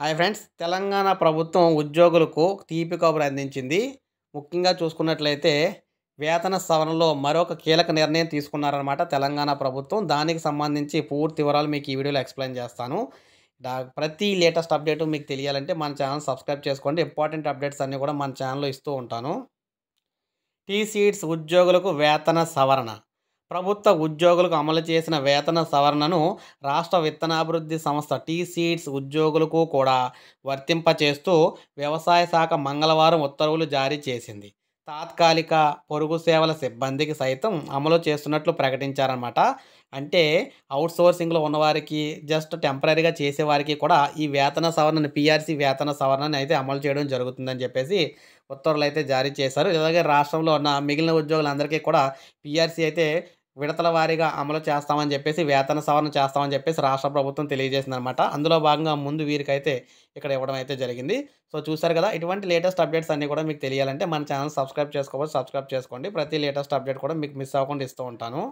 hi friends Telangana ప్రభుత్వం ఉద్యోగులకు తీపి కబురు అందించింది ముఖ్యంగా చూసుకున్నట్లయితే వేతన సవరణలో మరొక కీలక నిర్ణయం తీసుకున్నారనమాట తెలంగాణ ప్రభుత్వం దానికి సంబంధించి పూర్తి వివరాలు మీకు ఈ వీడియోలో ఎక్స్ప్లెయిన్ చేస్తాను ప్రతి లేటెస్ట్ అప్డేట్ మీకు తెలియాలంటే మన ఛానల్ సబ్స్క్రైబ్ చేసుకోండి ఇంపార్టెంట్ అప్డేట్స్ అన్నీ కూడా మన ఛానల్లో ఇస్తూ ఉంటాను టీ ఉద్యోగులకు వేతన సవరణ ప్రభుత్వ ఉద్యోగులకు అమలు చేసిన వేతన సవరణను రాష్ట్ర విత్తనాభివృద్ధి సంస్థ టీసీడ్స్ ఉద్యోగులకు కూడా వర్తింపచేస్తూ వ్యవసాయ శాఖ మంగళవారం ఉత్తర్వులు జారీ చేసింది తాత్కాలిక పొరుగు సేవల సిబ్బందికి సైతం అమలు చేస్తున్నట్లు ప్రకటించారనమాట అంటే అవుట్సోర్సింగ్లో ఉన్నవారికి జస్ట్ టెంపరీగా చేసేవారికి కూడా ఈ వేతన సవరణను పీఆర్సీ వేతన సవరణని అయితే అమలు చేయడం జరుగుతుందని చెప్పేసి ఉత్తర్వులు అయితే జారీ చేశారు ఇలాగే రాష్ట్రంలో ఉన్న మిగిలిన ఉద్యోగులందరికీ కూడా పీఆర్సీ అయితే విడతల వారీగా అమలు చేస్తామని చెప్పేసి వేతన సవరణ చేస్తామని చెప్పేసి రాష్ట్ర ప్రభుత్వం తెలియజేసింది అనమాట అందులో భాగంగా ముందు వీరికైతే ఇక్కడ ఇవ్వడం అయితే జరిగింది సో చూసారు కదా ఇటువంటి లేటెస్ట్ అప్డేట్స్ అన్నీ కూడా మీకు తెలియాలంటే మన ఛానల్ సబ్స్క్రైబ్ చేసుకోవచ్చు సబ్స్క్రైబ్ చేసుకోండి ప్రతి లేటెస్ట్ అప్డేట్ కూడా మీకు మిస్ అవ్వకుండా ఇస్తూ ఉంటాను